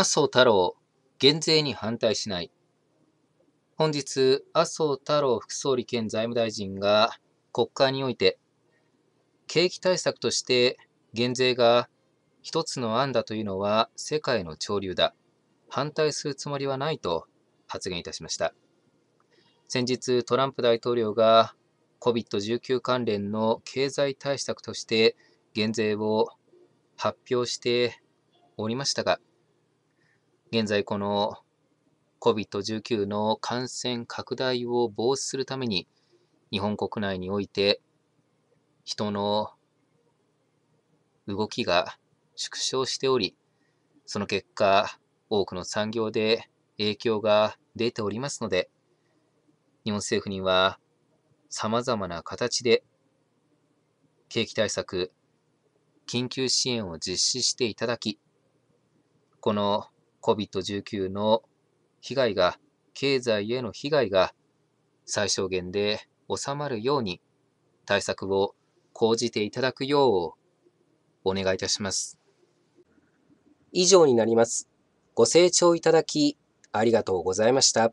麻生太郎、減税に反対しない。本日、麻生太郎副総理兼財務大臣が国会において、景気対策として減税が一つの案だというのは世界の潮流だ。反対するつもりはないと発言いたしました。先日、トランプ大統領が COVID-19 関連の経済対策として減税を発表しておりましたが、現在この COVID-19 の感染拡大を防止するために、日本国内において人の動きが縮小しており、その結果、多くの産業で影響が出ておりますので、日本政府には様々な形で景気対策、緊急支援を実施していただき、この COVID-19 の被害が、経済への被害が最小限で収まるように対策を講じていただくようお願いいたします。以上になります。ご清聴いただきありがとうございました。